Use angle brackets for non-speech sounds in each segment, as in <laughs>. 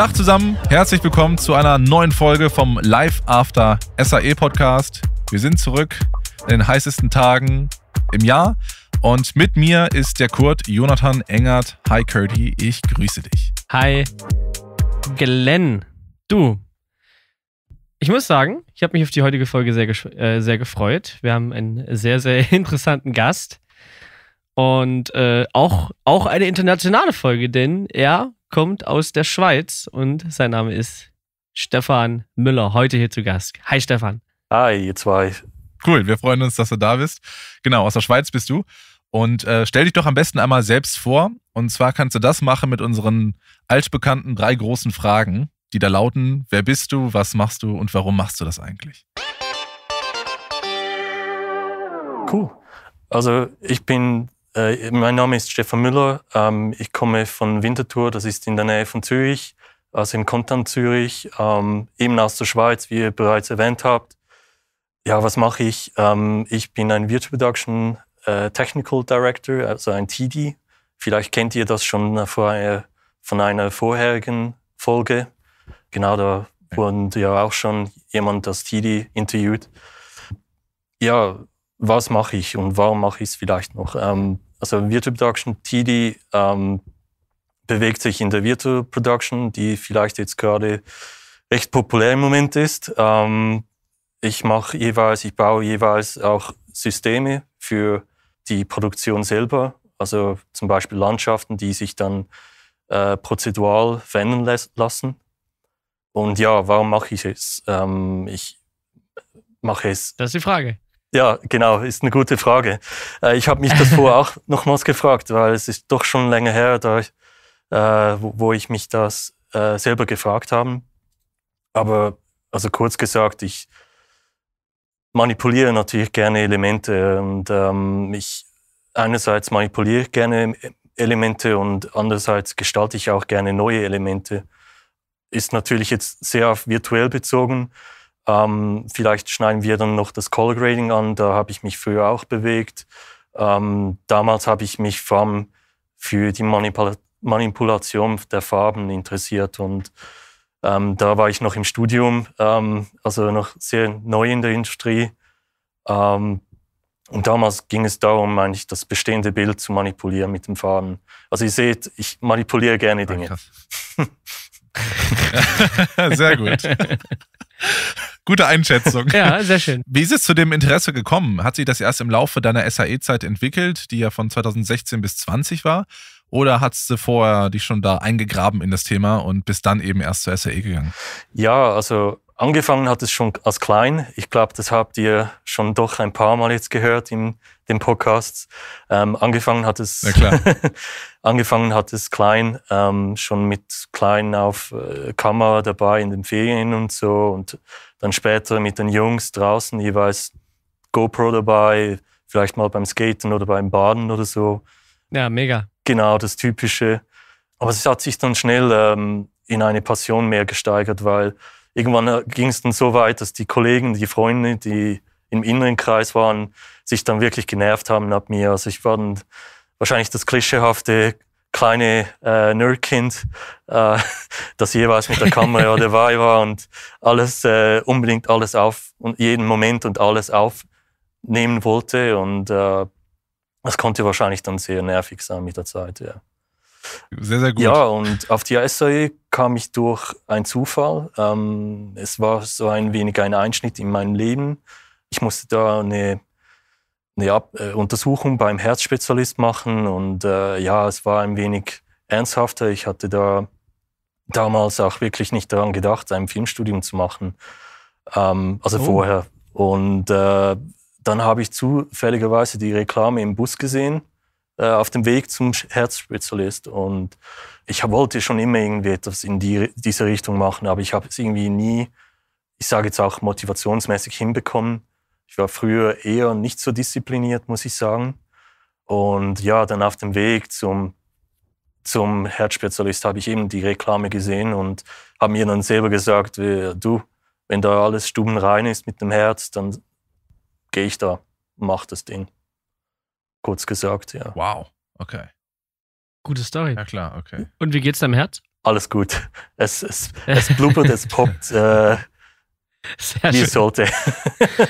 Tag zusammen, herzlich willkommen zu einer neuen Folge vom Live After SAE Podcast. Wir sind zurück in den heißesten Tagen im Jahr und mit mir ist der Kurt Jonathan Engert. Hi Curdy, ich grüße dich. Hi Glenn, du. Ich muss sagen, ich habe mich auf die heutige Folge sehr, äh, sehr gefreut. Wir haben einen sehr, sehr <laughs> interessanten Gast. Und äh, auch, auch eine internationale Folge, denn er kommt aus der Schweiz und sein Name ist Stefan Müller, heute hier zu Gast. Hi Stefan. Hi, ihr zwei. Cool, wir freuen uns, dass du da bist. Genau, aus der Schweiz bist du. Und äh, stell dich doch am besten einmal selbst vor. Und zwar kannst du das machen mit unseren altbekannten drei großen Fragen, die da lauten, wer bist du, was machst du und warum machst du das eigentlich? Cool. Also ich bin äh, mein Name ist Stefan Müller. Ähm, ich komme von Winterthur, das ist in der Nähe von Zürich, also im Kanton Zürich, ähm, eben aus der Schweiz, wie ihr bereits erwähnt habt. Ja, was mache ich? Ähm, ich bin ein Virtual Production äh, Technical Director, also ein TD. Vielleicht kennt ihr das schon vorher, von einer vorherigen Folge. Genau, da wurde ja auch schon jemand das TD interviewt. Ja, was mache ich und warum mache ich es vielleicht noch? Ähm, also Virtual Production TD ähm, bewegt sich in der Virtual Production, die vielleicht jetzt gerade recht populär im Moment ist. Ähm, ich mache jeweils, ich baue jeweils auch Systeme für die Produktion selber, also zum Beispiel Landschaften, die sich dann äh, prozedural verändern lassen. Und ja, warum mache ich es? Ähm, ich mache es. Das ist die Frage. Ja, genau, ist eine gute Frage. Äh, ich habe mich davor <laughs> auch nochmals gefragt, weil es ist doch schon länger her, da, äh, wo, wo ich mich das äh, selber gefragt habe. Aber also kurz gesagt, ich manipuliere natürlich gerne Elemente und ähm, ich einerseits manipuliere ich gerne Elemente und andererseits gestalte ich auch gerne neue Elemente. Ist natürlich jetzt sehr auf virtuell bezogen. Ähm, vielleicht schneiden wir dann noch das Color Grading an, da habe ich mich früher auch bewegt. Ähm, damals habe ich mich vor allem für die Manipula Manipulation der Farben interessiert und ähm, da war ich noch im Studium, ähm, also noch sehr neu in der Industrie. Ähm, und damals ging es darum, eigentlich das bestehende Bild zu manipulieren mit den Farben. Also ihr seht, ich manipuliere gerne Dinge. <laughs> Sehr gut. <laughs> <laughs> Gute Einschätzung. Ja, sehr schön. Wie ist es zu dem Interesse gekommen? Hat sich das erst im Laufe deiner SAE-Zeit entwickelt, die ja von 2016 bis 20 war? Oder hast du vorher dich schon da eingegraben in das Thema und bist dann eben erst zur SAE gegangen? Ja, also angefangen hat es schon als klein. Ich glaube, das habt ihr schon doch ein paar Mal jetzt gehört im den Podcasts. Ähm, angefangen hat es <laughs> angefangen hat es klein, ähm, schon mit klein auf äh, Kamera dabei in den Ferien und so und dann später mit den Jungs draußen jeweils GoPro dabei, vielleicht mal beim Skaten oder beim Baden oder so. Ja, mega. Genau, das Typische. Aber es hat sich dann schnell ähm, in eine Passion mehr gesteigert, weil irgendwann äh, ging es dann so weit, dass die Kollegen, die Freunde, die im inneren Kreis waren, sich dann wirklich genervt haben ab mir. Also ich war dann wahrscheinlich das klischeehafte kleine äh, Nerdkind, äh, <laughs> das jeweils mit der Kamera <laughs> dabei war und alles äh, unbedingt alles auf und jeden Moment und alles aufnehmen wollte und äh, das konnte wahrscheinlich dann sehr nervig sein mit der Zeit, ja. Sehr, sehr gut. Ja, und auf die SAE kam ich durch einen Zufall. Ähm, es war so ein wenig ein Einschnitt in meinem Leben. Ich musste da eine, eine Ab äh, Untersuchung beim Herzspezialist machen und äh, ja, es war ein wenig ernsthafter. Ich hatte da damals auch wirklich nicht daran gedacht, ein Filmstudium zu machen. Ähm, also oh. vorher. Und äh, dann habe ich zufälligerweise die Reklame im Bus gesehen, äh, auf dem Weg zum Herzspezialist. Und ich wollte schon immer irgendwie etwas in die, diese Richtung machen, aber ich habe es irgendwie nie, ich sage jetzt auch motivationsmäßig hinbekommen. Ich war früher eher nicht so diszipliniert, muss ich sagen. Und ja, dann auf dem Weg zum, zum Herzspezialist habe ich eben die Reklame gesehen und habe mir dann selber gesagt, du, wenn da alles stubenrein ist mit dem Herz, dann gehe ich da, mach das Ding. Kurz gesagt, ja. Wow, okay. Gute Story. Ja klar, okay. Und wie geht's deinem Herz? Alles gut. <laughs> Es, es, es <laughs> blubbert, es poppt. Äh, sehr schön. sollte. <laughs>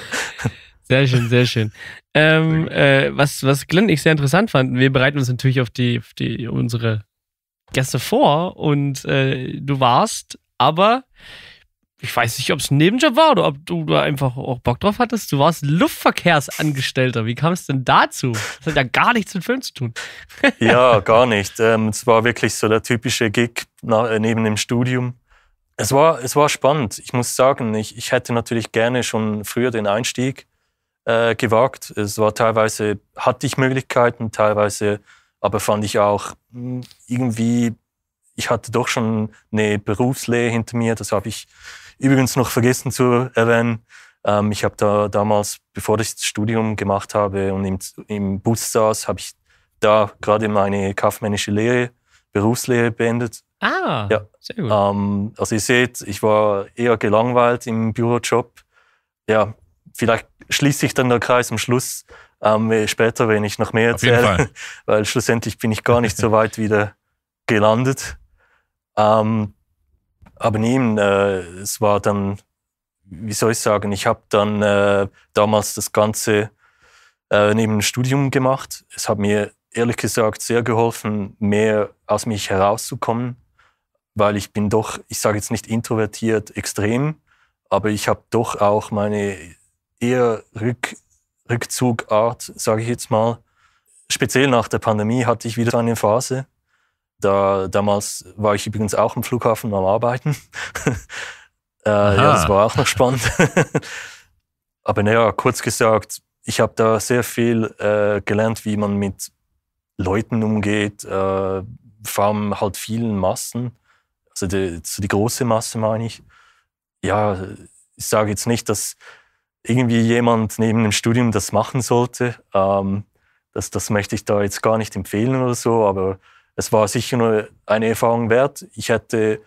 Sehr schön, sehr schön. Ähm, äh, was, was Glenn ich sehr interessant fand, wir bereiten uns natürlich auf die, auf die unsere Gäste vor und äh, du warst, aber ich weiß nicht, ob es ein Nebenjob war oder ob du da einfach auch Bock drauf hattest. Du warst Luftverkehrsangestellter. Wie kam es denn dazu? Das hat ja gar nichts mit Film zu tun. ja, gar nicht. Ähm, es war wirklich so der typische Gig äh, neben dem Studium. Es war, es war spannend. Ich muss sagen, ich, ich hätte natürlich gerne schon früher den Einstieg äh, gewagt. Es war teilweise, hatte ich Möglichkeiten, teilweise aber fand ich auch hm, irgendwie, ich hatte doch schon eine Berufslehre hinter mir. Das habe ich übrigens noch vergessen zu erwähnen. Ähm, ich habe da damals, bevor ich das Studium gemacht habe und im, im Bus saß, habe ich da gerade meine kaufmännische Lehre, Berufslehre beendet Ah, ja. sehr gut. Ähm, also ihr seht, ich war eher gelangweilt im Bürojob. Ja, vielleicht schließt sich dann der Kreis am Schluss ähm, später, wenn ich noch mehr erzähle, <laughs> weil schlussendlich bin ich gar nicht so weit wieder gelandet. Ähm, aber neben, äh, es war dann, wie soll ich sagen, ich habe dann äh, damals das Ganze äh, neben dem Studium gemacht. Es hat mir ehrlich gesagt sehr geholfen, mehr aus mich herauszukommen weil ich bin doch, ich sage jetzt nicht introvertiert extrem, aber ich habe doch auch meine eher Rück, Rückzugart, sage ich jetzt mal. Speziell nach der Pandemie hatte ich wieder eine Phase. Da, damals war ich übrigens auch am Flughafen am Arbeiten. <laughs> äh, ja, das war auch noch spannend. <laughs> aber naja, kurz gesagt, ich habe da sehr viel äh, gelernt, wie man mit Leuten umgeht, äh, vor allem halt vielen Massen so die, so die große Masse meine ich. Ja, ich sage jetzt nicht, dass irgendwie jemand neben dem Studium das machen sollte. Ähm, das, das möchte ich da jetzt gar nicht empfehlen oder so, aber es war sicher nur eine Erfahrung wert. Ich hätte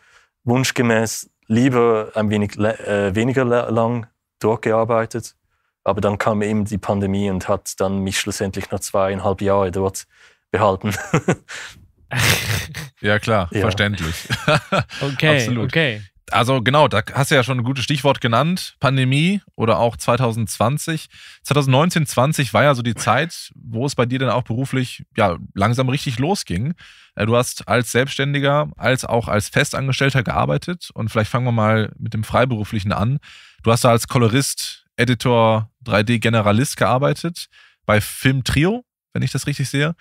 wunschgemäß lieber ein wenig äh, weniger lang durchgearbeitet, aber dann kam eben die Pandemie und hat dann mich schlussendlich noch zweieinhalb Jahre dort behalten. <laughs> <laughs> ja, klar, ja. verständlich. <laughs> okay, Absolut. okay. Also genau, da hast du ja schon ein gutes Stichwort genannt, Pandemie oder auch 2020. 2019, 20 war ja so die Zeit, wo es bei dir dann auch beruflich ja langsam richtig losging. Äh, du hast als Selbstständiger, als auch als Festangestellter gearbeitet und vielleicht fangen wir mal mit dem Freiberuflichen an. Du hast da als Kolorist, Editor, 3D-Generalist gearbeitet bei Film Trio, wenn ich das richtig sehe.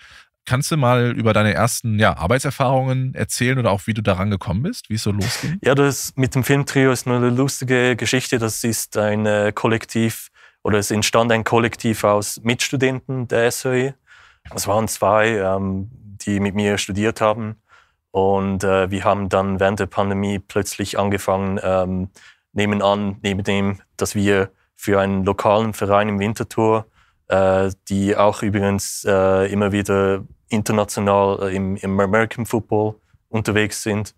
Kannst du mal über deine ersten ja, Arbeitserfahrungen erzählen oder auch wie du daran gekommen bist, wie es so losging? Ja, das mit dem Filmtrio ist eine lustige Geschichte. Das ist ein äh, Kollektiv oder es entstand ein Kollektiv aus Mitstudenten der SOE. Es waren zwei, ähm, die mit mir studiert haben. Und äh, wir haben dann während der Pandemie plötzlich angefangen, ähm, nebenan, neben dem, dass wir für einen lokalen Verein im Winterthur äh, die auch übrigens äh, immer wieder international äh, im, im, American Football unterwegs sind,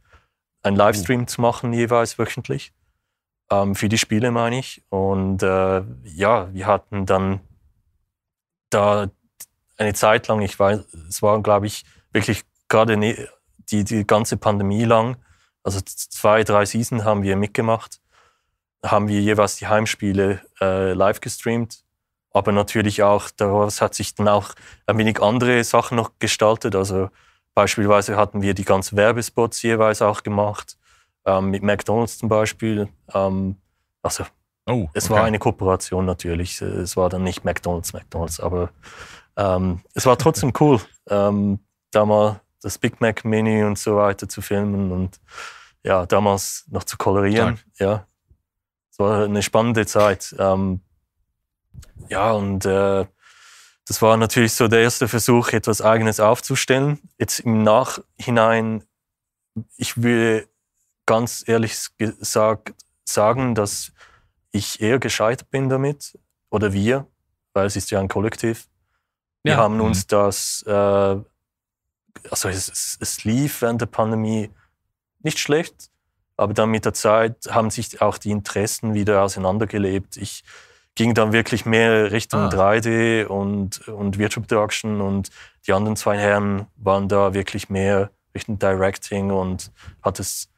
einen Livestream mhm. zu machen, jeweils wöchentlich. Ähm, für die Spiele meine ich. Und äh, ja, wir hatten dann da eine Zeit lang, ich weiß, es war, glaube ich, wirklich gerade ne, die, die ganze Pandemie lang, also zwei, drei Season haben wir mitgemacht, haben wir jeweils die Heimspiele äh, live gestreamt aber natürlich auch, daraus hat sich dann auch ein wenig andere Sachen noch gestaltet. Also beispielsweise hatten wir die ganzen Werbespots jeweils auch gemacht, ähm, mit McDonalds zum Beispiel. Ähm, also oh, es war eine Kooperation natürlich. Es war dann nicht McDonalds, McDonalds, aber ähm, es war trotzdem <laughs> cool, ähm, da mal das Big Mac Menü und so weiter zu filmen und ja, damals noch zu kolorieren. Tag. Ja, es war eine spannende Zeit. Ähm, ja, und äh, das war natürlich so der erste Versuch, etwas Eigenes aufzustellen. Jetzt im Nachhinein, ich will ganz ehrlich gesagt sagen, dass ich eher gescheitert bin damit oder wir, weil es ist ja ein Kollektiv. Wir haben uns mhm. das, äh, also es, es, es lief während der Pandemie nicht schlecht, aber dann mit der Zeit haben sich auch die Interessen wieder auseinandergelebt. Ich ging dann wirklich mehr Richtung ah. 3D und, und Virtual Production und die anderen zwei Herren waren da wirklich mehr Richtung Directing und hat es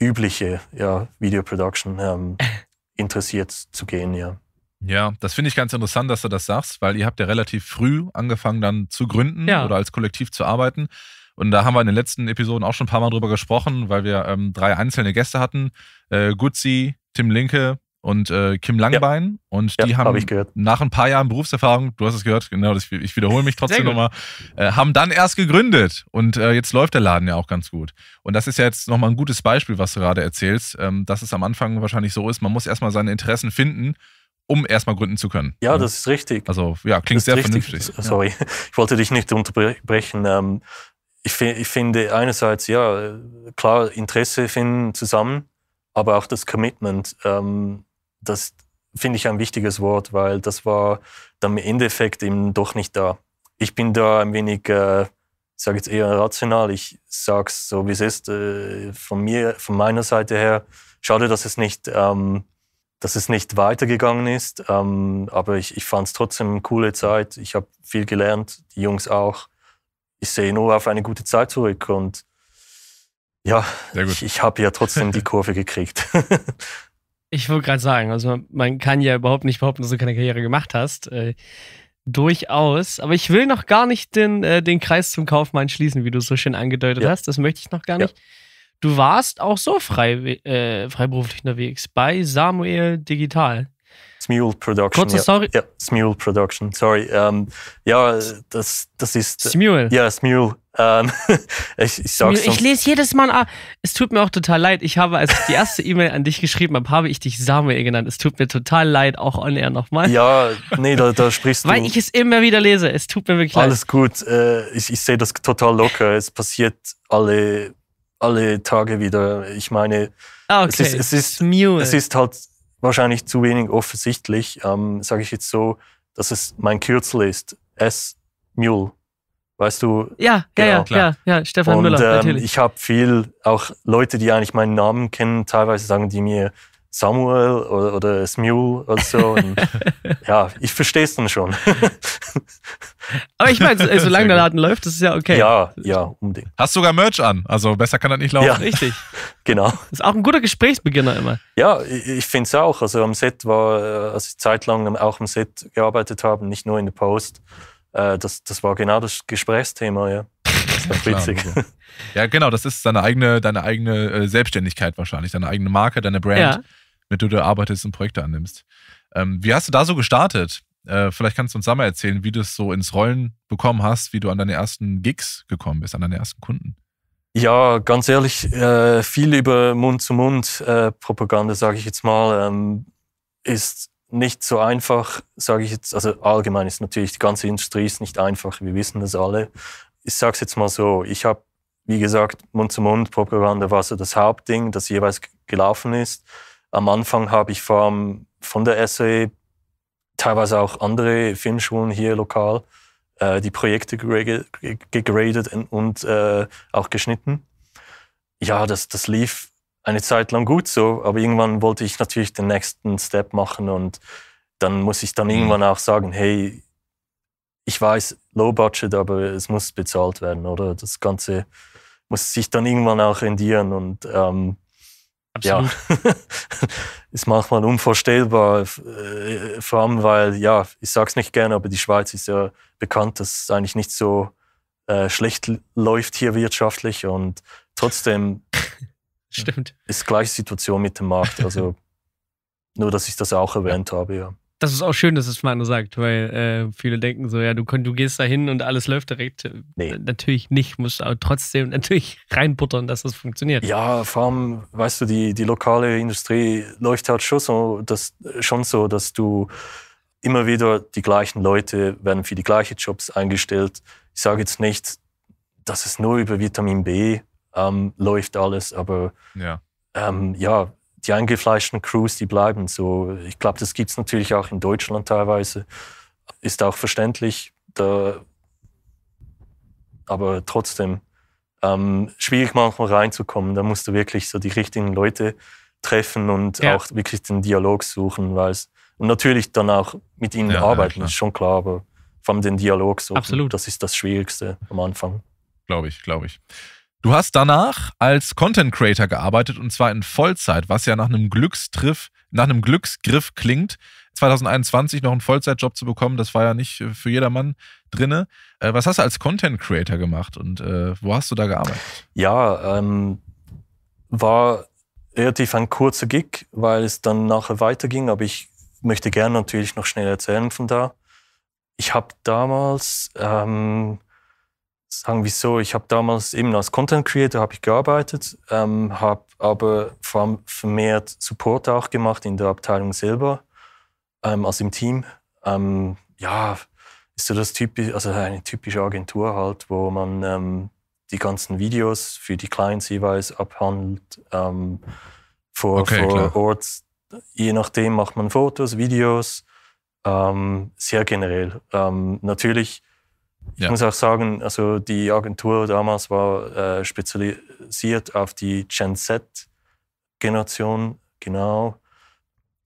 übliche ja, Video Production ähm, <laughs> interessiert zu gehen, ja. Ja, das finde ich ganz interessant, dass du das sagst, weil ihr habt ja relativ früh angefangen dann zu gründen ja. oder als Kollektiv zu arbeiten. Und da haben wir in den letzten Episoden auch schon ein paar Mal drüber gesprochen, weil wir ähm, drei einzelne Gäste hatten. Äh, Gutzi, Tim Linke und äh, Kim Langbein. Ja. Und die ja, haben hab nach ein paar Jahren Berufserfahrung, du hast es gehört, genau, das, ich wiederhole mich <laughs> trotzdem nochmal, äh, haben dann erst gegründet. Und äh, jetzt läuft der Laden ja auch ganz gut. Und das ist ja jetzt nochmal ein gutes Beispiel, was du gerade erzählst, ähm, dass es am Anfang wahrscheinlich so ist, man muss erstmal seine Interessen finden. Um erstmal gründen zu können. Ja, ne? das ist richtig. Also, ja, klingt sehr richtig. vernünftig. Sorry, <laughs> ich wollte dich nicht unterbrechen. Ähm, ich, finde einerseits, ja, klar, Interesse finden zusammen, aber auch das Commitment. Ähm, das finde ich ein wichtiges Wort, weil das war dann im Endeffekt eben doch nicht da. Ich bin da ein wenig, äh, ich sage jetzt eher rational, ich sage es so, wie es ist, äh, von mir, von meiner Seite her, schade, dass es nicht, ähm, dass es nicht weitergegangen ist, ähm, aber ich, ich fand es trotzdem eine coole Zeit, ich habe viel gelernt, die Jungs auch. Ich sehe nur auf eine gute Zeit zurück und ja, ich, ich habe ja trotzdem die <laughs> Kurve gekriegt. <laughs> Ich wollte gerade sagen, also man kann ja überhaupt nicht behaupten, dass du keine Karriere gemacht hast. Äh, durchaus. Aber ich will noch gar nicht den, äh, den Kreis zum Kaufmann schließen, wie du so schön angedeutet ja. hast. Das möchte ich noch gar nicht. Ja. Du warst auch so frei, äh, freiberuflich unterwegs bei Samuel Digital. Smule Production. Kurze ja. Story. Ja, Smule Production, sorry. Um, ähm, ja, das, das ist. Smule. Ja, Smule ähm, <laughs> ich, ich, sag's ich, lese jedes Mal, ah, es tut mir auch total leid. Ich habe, als ich die erste E-Mail an dich geschrieben habe, habe ich dich Samuel genannt. Es tut mir total leid, auch on air nochmal. Ja, nee, da, da sprichst Weil du. Weil ich es immer wieder lese. Es tut mir wirklich Alles leid. Alles gut. Äh, ich, ich sehe das total locker. Es passiert alle, alle Tage wieder. Ich meine, ah, okay. es, ist, es, ist, es ist halt wahrscheinlich zu wenig offensichtlich, ähm, sage ich jetzt so, dass es mein Kürzel ist. S. Mule. Weißt du? Ja, genau. ja, klar. ja, ja, Stefan und, Müller, ähm, natürlich. ich habe viel, auch Leute, die eigentlich meinen Namen kennen, teilweise sagen die mir Samuel oder, oder Smule oder so. <laughs> Und, ja, ich verstehe es dann schon. <laughs> Aber ich meine, äh, solange der Laden läuft, das ist ja okay. Ja, ja, unbedingt. Hast sogar Merch an, also besser kann das nicht laufen. Ja, richtig. <laughs> genau. Ist auch ein guter Gesprächsbeginner immer. Ja, ich, ich finde es auch. Also am Set war, äh, als ich zeitlang auch am Set gearbeitet habe, nicht nur in der Post, äh, das, das war genau das Gesprächsthema, ja. Das ja, <laughs> witzig. Klar. ja, genau, das ist deine eigene, deine eigene äh, Selbstständigkeit wahrscheinlich, deine eigene Marke, deine Brand, ja. mit der du arbeitest und Projekte annimmst. Ähm, wie hast du da so gestartet? Äh, vielleicht kannst du uns da mal erzählen, wie du es so ins Rollen bekommen hast, wie du an deine ersten Gigs gekommen bist, an deine ersten Kunden. Ja, ganz ehrlich, äh, viel über Mund-zu-Mund-Propaganda, äh, sage ich jetzt mal, ähm, ist nicht so einfach, sage ich jetzt. Also allgemein ist natürlich die ganze Industrie ist nicht einfach, wir wissen das alle. Ich sage es jetzt mal so, ich habe, wie gesagt, Mund-zu-Mund-Propaganda war so das Hauptding, das jeweils gelaufen ist. Am Anfang habe ich vor allem von der SAE, teilweise auch andere Filmschulen hier lokal, äh, die Projekte gegradet und äh, auch geschnitten. Ja, das, das lief eine Zeit lang gut so, aber irgendwann wollte ich natürlich den nächsten Step machen und dann muss ich dann mhm. irgendwann auch sagen, hey, ich weiß, low budget, aber es muss bezahlt werden, oder? Das Ganze muss sich dann irgendwann auch rendieren und ähm, Absolut. ja, <laughs> ist manchmal unvorstellbar, äh, vor allem weil, ja, ich sag's nicht gerne, aber die Schweiz ist ja bekannt, dass es eigentlich nicht so äh, schlecht läuft hier wirtschaftlich und trotzdem Stimmt. Ist gleiche Situation mit dem Markt. Also <laughs> nur, dass ich das auch erwähnt habe, ja. Das ist auch schön, dass es Manu sagt, weil äh, viele denken so, ja, du, du gehst da hin und alles läuft direkt. Nee. Natürlich nicht, musst aber trotzdem natürlich <laughs> reinbuttern, dass das funktioniert. Ja, vor allem, weißt du, die, die lokale Industrie läuft halt schon so, dass, schon so, dass du immer wieder die gleichen Leute werden für die gleichen Jobs eingestellt. Ich sage jetzt nicht, dass es nur über Vitamin B ähm, läuft alles. Aber ja, ähm, ja die eingefleischten Crews, die bleiben so. Ich glaube, das gibt es natürlich auch in Deutschland teilweise. Ist auch verständlich. Da, aber trotzdem ähm, schwierig manchmal reinzukommen. Da musst du wirklich so die richtigen Leute treffen und ja. auch wirklich den Dialog suchen, weil und natürlich dann auch mit ihnen ja, arbeiten, ja, ist schon klar, aber vor allem den Dialog suchen. Absolut. Das ist das Schwierigste am Anfang. Glaube ich, glaube ich. Du hast danach als Content Creator gearbeitet und zwar in Vollzeit, was ja nach einem Glückstriff, nach einem Glücksgriff klingt. 2021 noch einen Vollzeitjob zu bekommen, das war ja nicht äh, für jedermann drinne. Äh, was hast du als Content Creator gemacht und äh, wo hast du da gearbeitet? Ja, ähm, war relativ ein kurzer Gig, weil es dann nachher weiterging, aber ich möchte gerne natürlich noch schnell erzählen von da. Ich habe damals ähm, sagen wir so, ich habe damals eben als Content Creator habe ich gearbeitet, ähm, habe aber vor allem vermehrt Support auch gemacht in der Abteilung selber, ähm, also im Team. Ähm, ja, ist so das typisch, also eine typische Agentur halt, wo man ähm, die ganzen Videos für die Clients jeweils abhandelt. Ähm, vor, okay, vor Ort, je nachdem macht man Fotos, Videos, ähm, sehr generell. Ähm, natürlich ich ja. muss auch sagen, also die Agentur damals war äh, spezialisiert auf die Gen Z-Generation, genau.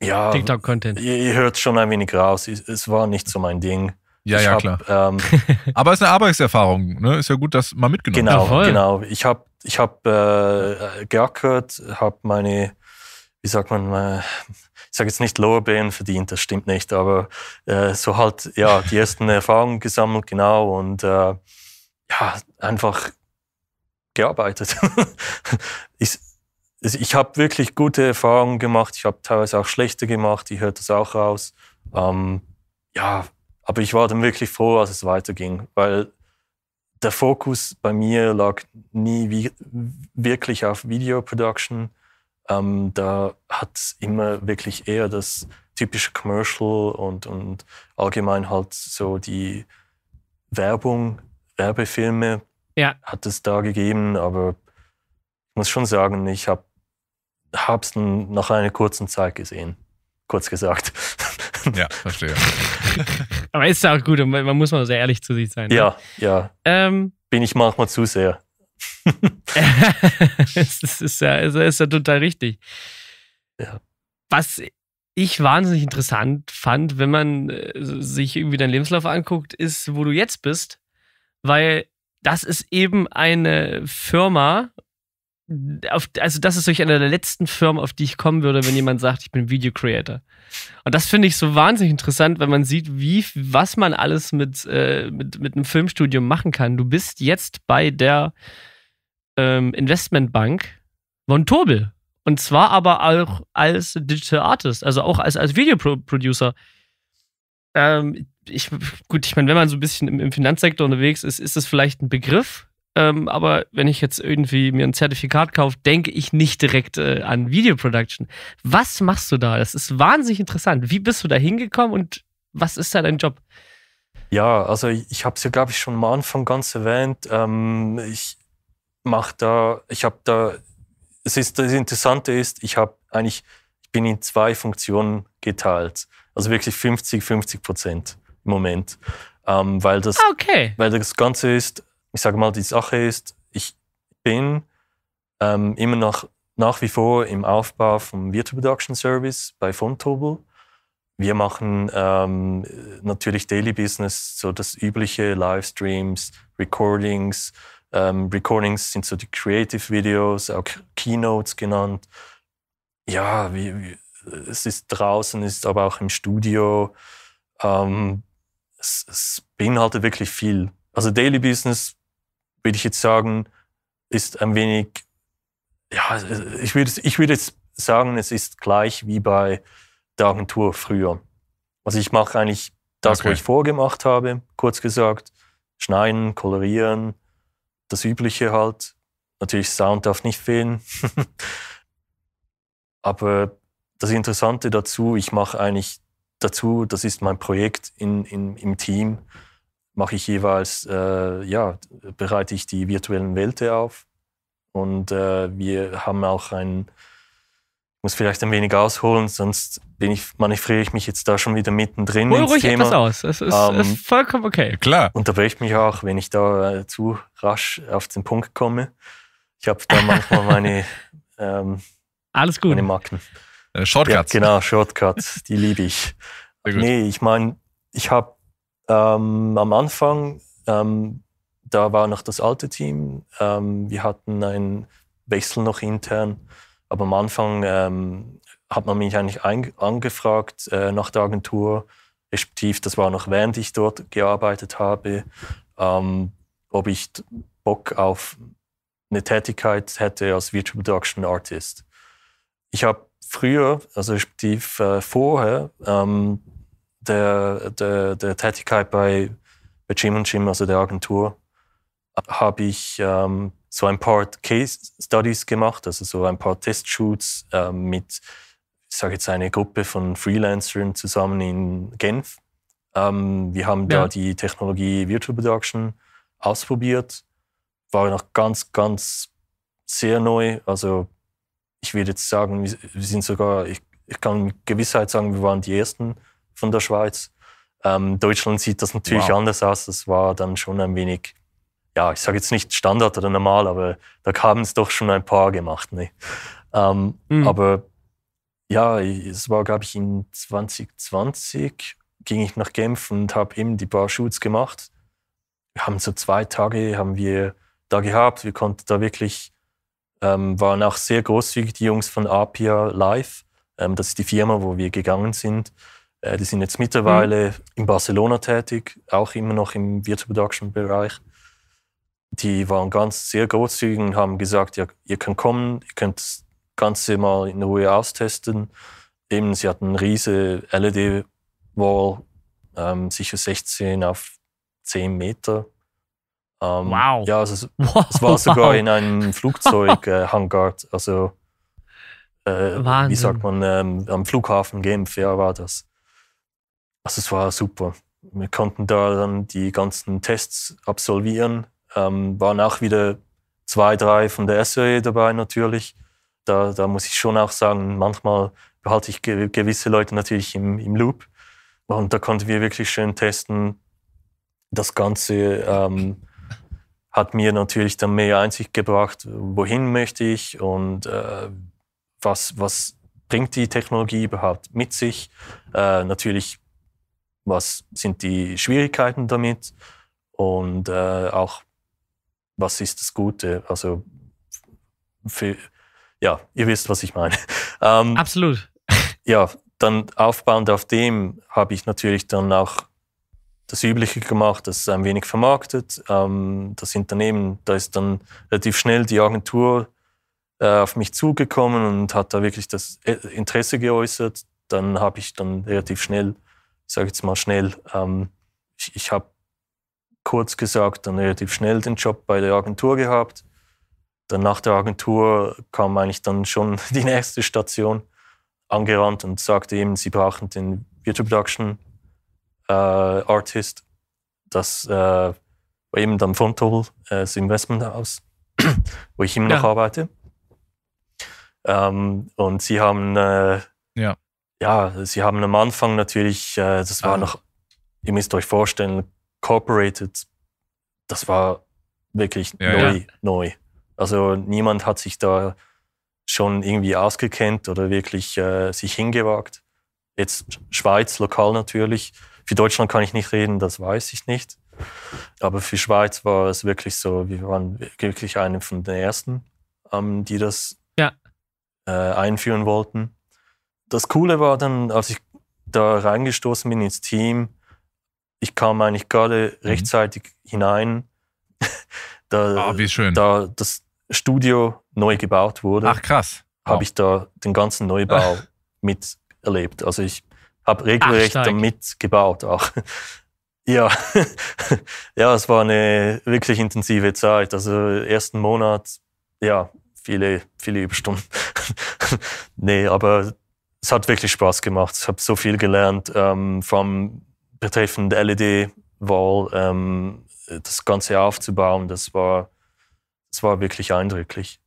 Ja, TikTok-Content. Ihr, ihr hört schon ein wenig raus. Es war nicht so mein Ding. Ja, ich ja, hab, klar. Ähm, <laughs> Aber es ist eine Arbeitserfahrung, ne? Ist ja gut, dass man mitgenommen Genau, ja, genau. Ich habe ich hab, äh, geackert, habe meine, wie sagt man, meine, äh, ich sage jetzt nicht Lorbeeren verdient, das stimmt nicht, aber äh, so halt ja die ersten Erfahrungen gesammelt, genau und äh, ja einfach gearbeitet. <laughs> Also ich ich habe wirklich gute Erfahrungen gemacht, ich habe teilweise auch schlechte gemacht, ich hört das auch raus. Ähm, ja, aber ich war dann wirklich froh, als es weiterging, weil der Fokus bei mir lag nie wie, wirklich auf Video Production, ähm, da hat es immer wirklich eher das typische Commercial und, und allgemein halt so die Werbung, Werbefilme ja. hat es da gegeben, aber ich muss schon sagen, ich habe es nach einer kurzen Zeit gesehen, kurz gesagt. <laughs> Ja, verstehe. aber ist ja auch gut, man, man muss mal sehr ehrlich zu sich sein. Ne? Ja, ne? ja. Ähm, Bin ich manchmal zu sehr das ist ja, das ist ja total richtig. Ja. Was ich wahnsinnig interessant fand, wenn man äh, sich irgendwie deinen Lebenslauf anguckt, ist, wo du jetzt bist, weil das ist eben eine Firma, auf, also das ist durch eine der letzten Firmen, auf die ich kommen würde, wenn jemand sagt, ich bin Video Creator. Und das finde ich so wahnsinnig interessant, weil man sieht, wie, was man alles mit, äh, mit, mit einem Filmstudium machen kann. Du bist jetzt bei der ähm, Investmentbank von Tobel. Und zwar aber auch als Digital Artist, also auch als, als Videoproducer. Ähm, ich, gut, ich meine, wenn man so ein bisschen im, im Finanzsektor unterwegs ist, ist das vielleicht ein Begriff. Ähm, aber wenn ich jetzt irgendwie mir ein Zertifikat kaufe, denke ich nicht direkt äh, an Videoproduction. Was machst du da? Das ist wahnsinnig interessant. Wie bist du da hingekommen und was ist da dein Job? Ja, also ich habe es ja, glaube ich, schon am Anfang ganz erwähnt. Ähm, ich mache da, ich habe da, es ist, das Interessante ist, ich habe eigentlich, ich bin in zwei Funktionen geteilt. Also wirklich 50, 50 Prozent im Moment. Ähm, weil, das, ah, okay. weil das Ganze ist, ich sage mal, die Sache ist, ich bin ähm, immer noch nach wie vor im Aufbau vom Virtual Production Service bei Fontobel. Wir machen ähm, natürlich Daily Business, so das übliche Livestreams, Recordings, ähm, Recordings sind so die Creative Videos, auch Keynotes genannt. Ja, wie, wie, es ist draußen, ist aber auch im Studio. Ähm, es, es beinhaltet wirklich viel. Also Daily Business, würde ich jetzt sagen, ist ein wenig, ja, ich würde, ich würde jetzt sagen, es ist gleich wie bei der Agentur früher. Also ich mache eigentlich das, okay. was ich vorgemacht habe, kurz gesagt, schneiden, kolorieren, das Übliche halt. Natürlich, Sound darf nicht fehlen. <laughs> Aber das Interessante dazu, ich mache eigentlich dazu, das ist mein Projekt in, in, im Team, mache ich jeweils, äh, ja, bereite ich die virtuellen Welten auf. Und äh, wir haben auch ein muss vielleicht ein wenig ausholen, sonst bin ich, manövriere ich mich jetzt da schon wieder mittendrin. Hol ruhig Thema. etwas aus. Es ist, ähm, ist vollkommen okay. Klar. Unterbrecht mich auch, wenn ich da äh, zu rasch auf den Punkt komme. Ich habe da manchmal meine, <laughs> ähm, Alles gut. meine Macken. Äh, Shortcuts. Ja, genau, Shortcuts, die liebe ich. <laughs> Nee, ich meine, ich habe ähm, am Anfang, ähm, da war noch das alte Team, ähm, wir hatten einen Wechsel noch intern aber am Anfang ähm, hat man mich eigentlich angefragt äh, nach der Agentur, respektive das war noch während ich dort gearbeitet habe, ähm, ob ich Bock auf eine Tätigkeit hätte als Virtual Production Artist. Ich habe früher, also respektive äh, vorher, ähm, der, der, der Tätigkeit bei, bei Jim und Jim, also der Agentur, habe ich ähm, so ein paar Case Studies gemacht, also so ein paar Testshoots äh, mit, ich sage jetzt eine Gruppe von Freelancern zusammen in Genf. Ähm, wir haben ja. da die Technologie Virtual Production ausprobiert. War noch ganz, ganz sehr neu. Also ich würde jetzt sagen, wir sind sogar, ich, ich kann mit Gewissheit sagen, wir waren die Ersten von der Schweiz. Ähm, Deutschland sieht das natürlich wow. anders aus. Das war dann schon ein wenig ja, ich sage jetzt nicht Standard oder normal, aber da haben es doch schon ein paar gemacht. Ne? Ähm, mhm. Aber ja, es war, glaube ich, in 2020 ging ich nach Genf und habe eben die paar Shoots gemacht. Wir haben so zwei Tage haben wir da gehabt. Wir konnten da wirklich, ähm, waren auch sehr großzügig, die Jungs von Apia Live. Ähm, das ist die Firma, wo wir gegangen sind. Äh, die sind jetzt mittlerweile mhm. in Barcelona tätig, auch immer noch im Virtual Production Bereich die waren ganz sehr großzügig und haben gesagt, ja, ihr könnt kommen, ihr könnt das Ganze mal in Ruhe austesten. Eben, sie hatten eine riese LED-Wall, ähm, sicher 16 auf 10 Meter. Ähm, wow. Ja, also es, <laughs> wow. es, war sogar in einem Flugzeughangar, äh, also äh, wie sagt man, ähm, am Flughafen Genf, ja, war das. Also es war super. Wir konnten da dann die ganzen Tests absolvieren ähm, waren auch wieder zwei, drei von der SOE dabei natürlich. Da, da muss ich schon auch sagen, manchmal behalte ich ge gewisse Leute natürlich im, im Loop. Und da konnten wir wirklich schön testen. Das Ganze ähm, hat mir natürlich dann mehr Einsicht gebracht, wohin möchte ich und äh, was, was bringt die Technologie überhaupt mit sich. Äh, natürlich, was sind die Schwierigkeiten damit und äh, auch was ist das Gute? Also, für, ja, ihr wisst, was ich meine. <laughs> Ähm, Absolut. Ja, dann aufbauend auf dem habe ich natürlich dann auch das Übliche gemacht, das ein wenig vermarktet. Ähm, das Unternehmen, da ist dann relativ schnell die Agentur äh, auf mich zugekommen und hat da wirklich das äh, Interesse geäußert. Dann habe ich dann relativ schnell, ich sage jetzt mal schnell, ähm, ich, ich habe kurz gesagt dann relativ schnell den Job bei der Agentur gehabt. Dann nach der Agentur kam eigentlich dann schon <laughs> die nächste Station angerannt und sagte eben, sie brauchen den Virtual Production äh, Artist. Das äh, war eben dann Frontobel, äh, das Investment aus, <clears throat> wo ich immer ja. noch arbeite. Ähm, und sie haben, äh, ja. ja, sie haben am Anfang natürlich, äh, das war ah. noch, ihr müsst euch vorstellen, Corporated, das war wirklich ja, neu, ja. neu. Also niemand hat sich da schon irgendwie ausgekennt oder wirklich äh, sich hingewagt. Jetzt Schweiz, lokal natürlich. Für Deutschland kann ich nicht reden, das weiß ich nicht. Aber für Schweiz war es wirklich so, wir waren wirklich eine von den ersten, ähm, die das ja. äh, einführen wollten. Das Coole war dann, als ich da reingestoßen bin ins Team, ich kam eigentlich gerade mhm. rechtzeitig hinein, <laughs> da, ah, da das Studio neu gebaut wurde. Ach krass. Wow. Habe ich da den ganzen Neubau <laughs> miterlebt. Also ich habe regelrecht Ach, damit gebaut auch. <laughs> Ja, ja, es war eine wirklich intensive Zeit. Also ersten Monat, ja, viele, viele Überstunden. nee, aber es hat wirklich Spaß gemacht. Ich habe so viel gelernt, ähm, vom betreffend LED-Wall ähm, das Ganze aufzubauen, das war, das war wirklich eindrücklich.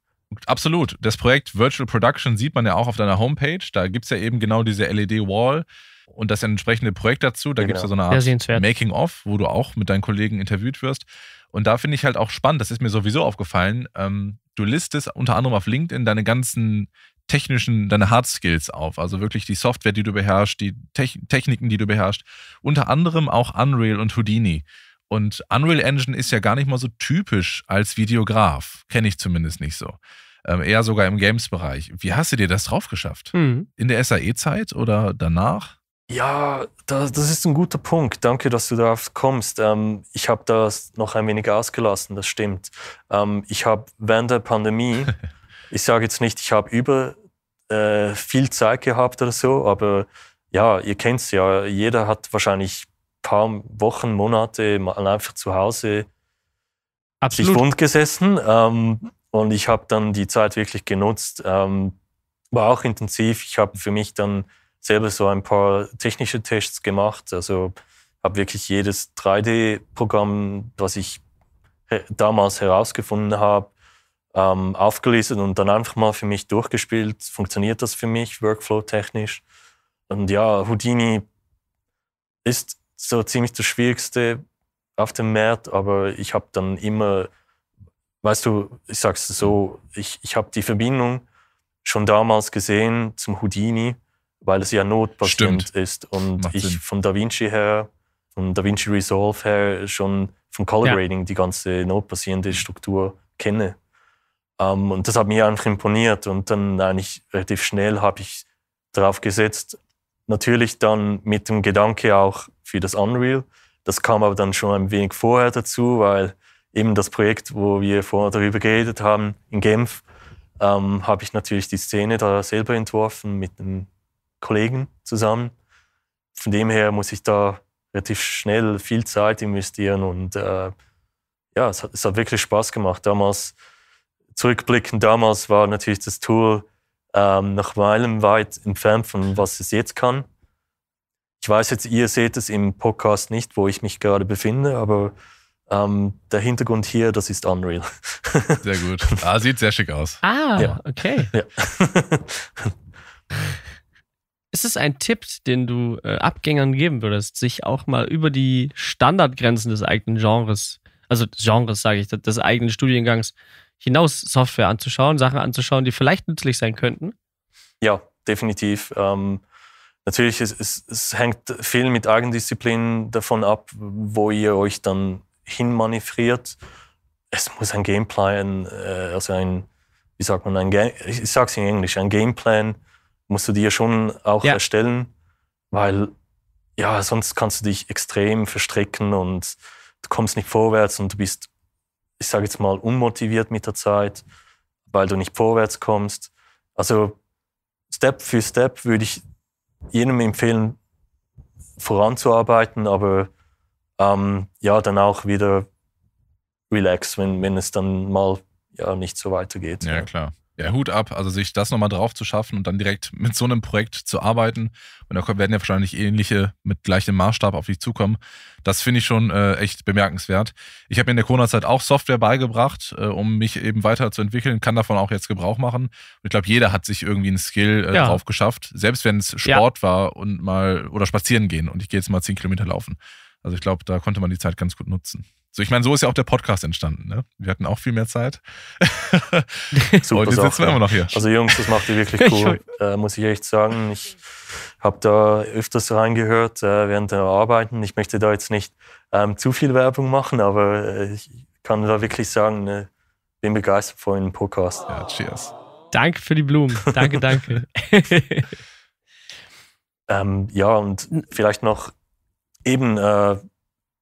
Absolut. Das Projekt Virtual Production sieht man ja auch auf deiner Homepage. Da gibt es ja eben genau diese LED-Wall und das entsprechende Projekt dazu. Da genau. gibt es ja so eine Art Making-of, wo du auch mit deinen Kollegen interviewt wirst. Und da finde ich halt auch spannend, das ist mir sowieso aufgefallen. Ähm, du listest unter anderem auf LinkedIn deine ganzen technischen, deine Hard Skills auf, also wirklich die Software, die du beherrschst, die Techniken, die du beherrschst, unter anderem auch Unreal und Houdini. Und Unreal Engine ist ja gar nicht mal so typisch als Videograf, kenne ich zumindest nicht so. Ähm, eher sogar im Games-Bereich. Wie hast du dir das drauf geschafft? Mhm. In der SAE-Zeit oder danach? Ja, das, das, ist ein guter Punkt. Danke, dass du darauf kommst. Ähm, ich habe das noch ein wenig ausgelassen, das stimmt. Ähm, ich habe während der Pandemie <laughs> ich sage jetzt nicht, ich habe über äh, viel Zeit gehabt oder so, aber ja, ihr kennt es ja, jeder hat wahrscheinlich ein paar Wochen, Monate mal einfach zu Hause Absolut. sich wund gesessen. Ähm, und ich habe dann die Zeit wirklich genutzt. Ähm, war auch intensiv. Ich habe für mich dann selber so ein paar technische Tests gemacht. Also habe wirklich jedes 3D-Programm, was ich damals herausgefunden habe, ähm, aufgelistet und dann einfach mal für mich durchgespielt. Funktioniert das für mich, workflow-technisch? Und ja, Houdini ist so ziemlich das Schwierigste auf dem Markt, aber ich habe dann immer, weißt du, ich sag's so, ich, ich habe die Verbindung schon damals gesehen zum Houdini, weil es ja Notpatient ist und Macht ich Sinn. von Da Vinci her, von Da Vinci Resolve her schon vom Color Grading ja. die ganze notbasierende Struktur kenne. Ähm, und das hat mich einfach imponiert. Und dann eigentlich relativ schnell habe ich drauf gesetzt. Natürlich dann mit dem Gedanke auch für das Unreal. Das kam aber dann schon ein wenig vorher dazu, weil eben das Projekt, wo wir vorher darüber geredet haben, in Genf, ähm, habe ich natürlich die Szene da selber entworfen mit einem Kollegen zusammen. Von dem her muss ich da relativ schnell viel Zeit investieren und äh, ja, es hat, es hat wirklich Spaß gemacht. Damals zurückblickend damals war natürlich das Tool ähm, nach Meilen weit entfernt von was es jetzt kann. Ich weiß jetzt, ihr seht es im Podcast nicht, wo ich mich gerade befinde, aber ähm, der Hintergrund hier, das ist Unreal. <laughs> sehr gut. Ah, sieht sehr schick aus. Ah, ja. okay. Ja. <laughs> Ist es ein Tipp, den du äh, Abgängern geben würdest, sich auch mal über die Standardgrenzen des eigenen Genres, also des Genres sage ich, des eigenen Studiengangs hinaus Software anzuschauen, Sachen anzuschauen, die vielleicht nützlich sein könnten? Ja, definitiv. Ähm, natürlich, es, es, es hängt viel mit Eigendisziplin davon ab, wo ihr euch dann hinmanövriert. Es muss ein Gameplan, äh, also ein, wie sagt man, ein Ga ich sag's in Englisch, ein Gameplan musst du dir schon auch ja. erstellen, weil ja, sonst kannst du dich extrem verstricken und du kommst nicht vorwärts und du bist ich sage jetzt mal, unmotiviert mit der Zeit, weil du nicht vorwärts kommst. Also Step für Step würde ich jedem empfehlen, voranzuarbeiten, aber ähm, ja, dann auch wieder relax, wenn, wenn es dann mal ja, nicht so weitergeht. Ja, ja. klar. Ja, Hut ab, also sich das nochmal drauf zu schaffen und dann direkt <laughs> mit so einem Projekt zu arbeiten. Und da werden ja wahrscheinlich ähnliche mit gleichem Maßstab auf dich zukommen. Das finde ich schon äh, echt bemerkenswert. Ich habe mir in der Corona-Zeit auch Software beigebracht, äh, um mich eben weiterzuentwickeln, kann davon auch jetzt Gebrauch machen. Und ich glaube, jeder hat sich irgendwie einen Skill äh, ja. drauf geschafft, selbst wenn es Sport ja. war und mal oder spazieren gehen und ich gehe jetzt mal zehn Kilometer laufen. Also ich glaube, da konnte man die Zeit ganz gut nutzen. So, ich meine, so ist ja auch der Podcast entstanden. Ne? Wir hatten auch viel mehr Zeit. <laughs> Super Heute sitzen wir immer noch hier. Also Jungs, das macht ihr wirklich <laughs> cool, äh, muss ich echt sagen. Ich habe da öfters reingehört äh, während der Arbeiten. Ich möchte da jetzt nicht ähm, zu viel Werbung machen, aber äh, ich kann da wirklich sagen, ne, bin begeistert von dem Podcast. Ja, cheers. Danke für die Blumen. Danke, danke. <laughs> ähm, ja, und vielleicht noch eben, äh,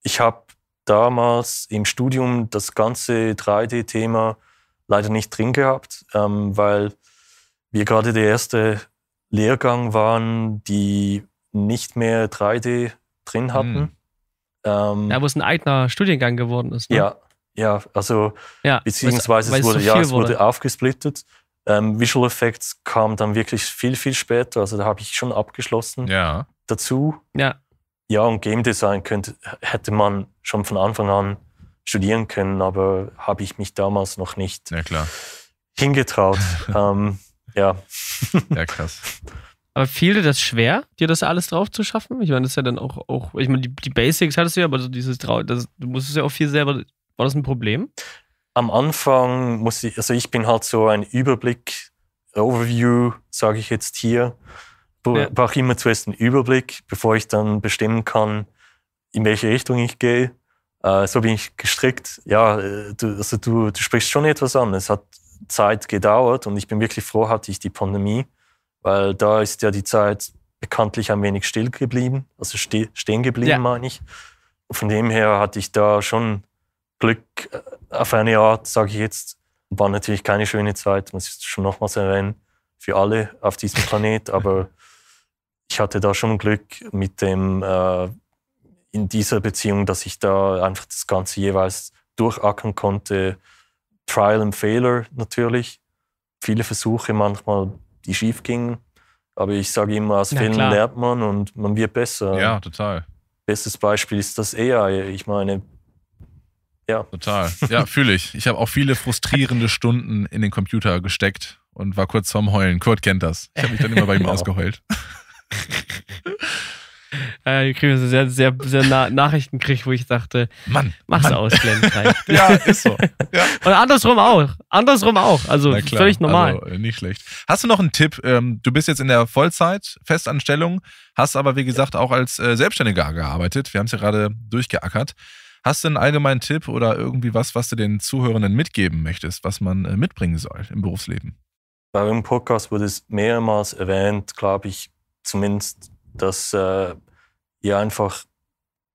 ich habe damals im Studium das ganze 3D-Thema leider nicht drin gehabt, ähm, weil wir gerade der erste Lehrgang waren, die nicht mehr 3D drin hm. hatten. Mhm. Ähm, ja, wo es ein eigener Studiengang geworden ist. Ne? Ja, ja, also ja, beziehungsweise es, wurde, so ja, es wurde, wurde. aufgesplittet. Ähm, Visual Effects kam dann wirklich viel, viel später. Also da habe ich schon abgeschlossen ja. dazu. Ja. Ja, und Game Design könnte, hätte man schon von Anfang an studieren können, aber habe ich mich damals noch nicht ja, hingetraut. <laughs> ähm, ja. Ja, krass. Aber fiel dir das schwer, dir das alles drauf zu schaffen? Ich meine, das ist ja dann auch, auch ich meine, die, die Basics hattest du ja, aber so dieses Trau das, du musstest ja auch viel selber. War das ein Problem? Am Anfang musste ich, also ich bin halt so ein Überblick, Overview, sage ich jetzt hier ja. brauche immer zuerst einen Überblick, bevor ich dann bestimmen kann, in welche Richtung ich gehe. Äh, so bin ich gestrickt. Ja, äh, du, also du, du sprichst schon etwas an. Es hat Zeit gedauert und ich bin wirklich froh, hatte ich die Pandemie, weil da ist ja die Zeit bekanntlich ein wenig still geblieben, also ste stehen geblieben, ja. meine ich. Von dem her hatte ich da schon Glück äh, auf eine Art, sage ich jetzt. War natürlich keine schöne Zeit, muss ich schon nochmals erwähnen, für alle auf diesem Planet, aber <laughs> ich hatte da schon Glück mit dem äh, in dieser Beziehung, dass ich da einfach das Ganze jeweils durchackern konnte. Trial and Failure natürlich. Viele Versuche manchmal, die schief gingen. Aber ich sage immer, aus Fehlern lernt man und man wird besser. Ja, total. Bestes Beispiel ist das AI. Ich meine, ja. Total. Ja, <laughs> fühle ich. Ich habe auch viele frustrierende Stunden in den Computer gesteckt und war kurz vorm Heulen. Kurt kennt das. Ich habe mich dann immer bei ihm <laughs> ausgeheult. <laughs> äh, ich kriege so sehr, sehr, sehr Na Nachrichten krieg, wo ich dachte, Mann, mach's Mann. aus, Glenn. <laughs> ja, ist so. Ja. Und andersrum auch. Andersrum auch. Also völlig normal. Also, äh, nicht schlecht. Hast du noch einen Tipp? Ähm, du bist jetzt in der Vollzeit, Festanstellung, hast aber, wie gesagt, auch als äh, Selbstständiger gearbeitet. Wir haben es ja gerade durchgeackert. Hast du einen allgemeinen Tipp oder irgendwie was, was du den Zuhörenden mitgeben möchtest, was man äh, mitbringen soll im Berufsleben? Bei dem Podcast wurde es mehrmals erwähnt, glaube ich, zumindest, dass äh, ihr einfach,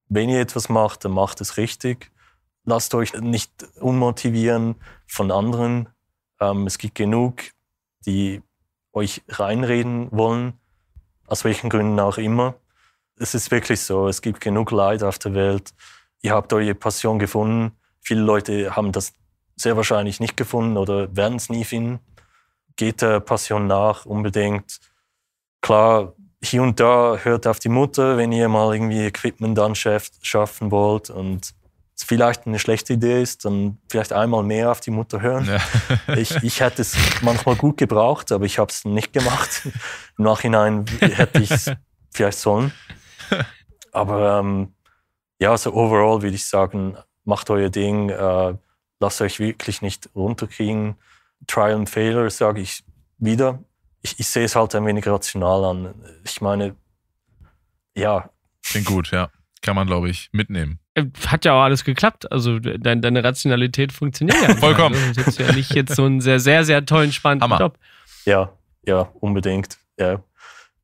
wenn ihr etwas macht, dann macht es richtig. Lasst euch nicht unmotivieren von anderen. Ähm, es gibt genug, die euch reinreden wollen, aus welchen Gründen auch immer. Es ist wirklich so, es gibt genug Leid auf der Welt. Ihr habt eure Passion gefunden. Viele Leute haben das sehr wahrscheinlich nicht gefunden oder werden es nie finden. Geht der Passion nach unbedingt klar, hier und da hört auf die Mutter, wenn ihr mal irgendwie Equipment anschaffen wollt und es vielleicht eine schlechte Idee ist, dann vielleicht einmal mehr auf die Mutter hören. Ja. <laughs> ich, ich hätte es manchmal gut gebraucht, aber ich habe es nicht gemacht. <laughs> Im Nachhinein hätte ich es vielleicht sollen. Aber ähm, ja, also overall würde ich sagen, macht euer Ding, äh, lasst euch wirklich nicht runterkriegen. Trial and Failure sage ich wieder ich, ich sehe es halt ein wenig rational an. Ich meine, ja. Klingt gut, ja. Kann man, glaube ich, mitnehmen. Äh, hat ja auch alles geklappt. Also dein, deine Rationalität funktioniert ja. <laughs> Vollkommen. Also, das ist ja nicht jetzt so einen sehr, sehr, sehr tollen, spannenden Hammer. Job. Ja, ja, unbedingt. Ja.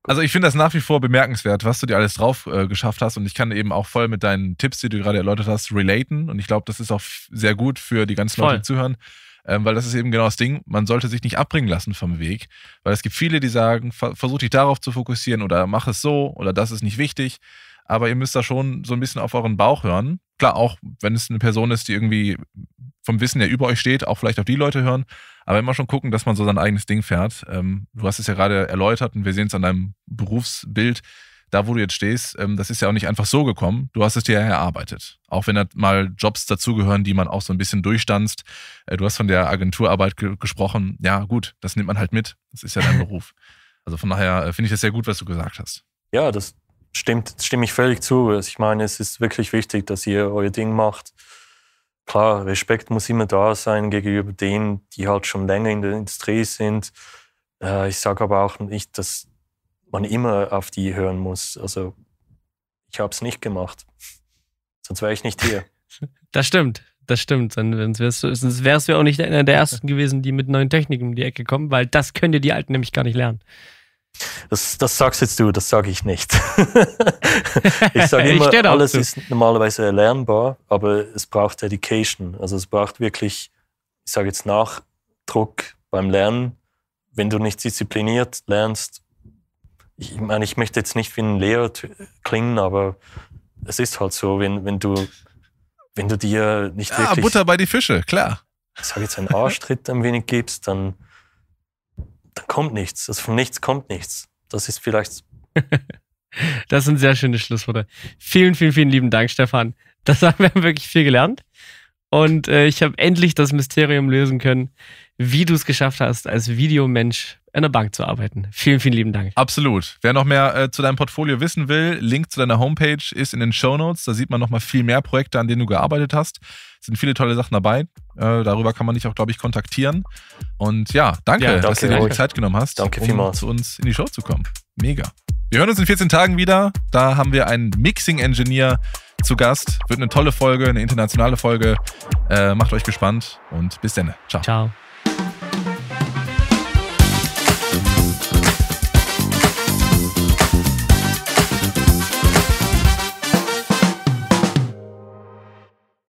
Also ich finde das nach wie vor bemerkenswert, was du dir alles drauf äh, geschafft hast und ich kann eben auch voll mit deinen Tipps, die du gerade erläutert hast, relaten und ich glaube, das ist auch sehr gut für die ganzen voll. Leute, die zuhören ähm, weil das ist eben genau das Ding, man sollte sich nicht abbringen lassen vom Weg, weil es gibt viele, die sagen, ver versuch dich darauf zu fokussieren oder mach es so oder das ist nicht wichtig, aber ihr müsst da schon so ein bisschen auf euren Bauch hören. Klar, auch wenn es eine Person ist, die irgendwie vom Wissen her über euch steht, auch vielleicht auf die Leute hören, aber immer schon gucken, dass man so sein eigenes Ding fährt. Ähm, du hast es ja gerade erläutert und wir sehen es an deinem Berufsbild, da wo du jetzt stehst, ähm, das ist ja auch nicht einfach so gekommen. Du hast es dir ja erarbeitet. Auch wenn da mal Jobs dazugehören, die man auch so ein bisschen durchstanzt. Äh, du hast von der Agenturarbeit ge gesprochen. Ja, gut, das nimmt man halt mit. Das ist ja dein <laughs> Beruf. Also von daher äh, finde ich das sehr gut, was du gesagt hast. Ja, das stimmt, stimme ich völlig zu. Also ich meine, es ist wirklich wichtig, dass ihr euer Ding macht. Klar, Respekt muss immer da sein gegenüber denen, die halt schon länger in der Industrie sind. Äh, ich sage aber auch nicht, dass man immer auf die hören muss. Also ich habe es nicht gemacht. Sonst wäre ich nicht hier. <laughs> Das stimmt, das stimmt. Dann wärst du, sonst wärst du auch nicht einer der ersten gewesen, die mit neuen Techniken um die Ecke kommen, weil das könnt ihr die Alten nämlich gar nicht lernen. Das, das sagst jetzt du, das sage ich nicht. <laughs> ich sage immer, ich alles zu. ist normalerweise erlernbar, aber es braucht Education. Also es braucht wirklich, ich sage jetzt Nachdruck beim Lernen. Wenn du nicht diszipliniert lernst, ich meine, ich möchte jetzt nicht wie ein Leo klingen, aber es ist halt so, wenn, wenn du, wenn du dir nicht ja, ah, wirklich. Butter bei die Fische, klar. Ich sage jetzt einen Arschtritt ein wenig gibst, dann, dann kommt nichts. Also von nichts kommt nichts. Das ist vielleicht. <laughs> das sind sehr schöne Schlussworte. Vielen, vielen, vielen lieben Dank, Stefan. Das haben wir <laughs> wirklich viel gelernt. Und äh, ich habe endlich das Mysterium lösen können, wie du es geschafft hast, als Videomensch in der Bank zu arbeiten. Vielen, vielen lieben Dank. Absolut. Wer noch mehr äh, zu deinem Portfolio wissen will, Link zu deiner Homepage ist in den Show Notes. Da sieht man nochmal viel mehr Projekte, an denen du gearbeitet hast. Es sind viele tolle Sachen dabei. Äh, darüber kann man dich auch, glaube ich, kontaktieren. Und ja, danke, ja, danke dass du dir die Zeit genommen hast, danke um vielmals. zu uns in die Show zu kommen. Mega. Wir hören uns in 14 Tagen wieder. Da haben wir einen Mixing-Engineer zu Gast. Wird eine tolle Folge, eine internationale Folge. Äh, macht euch gespannt und bis dann. Ciao. Ciao.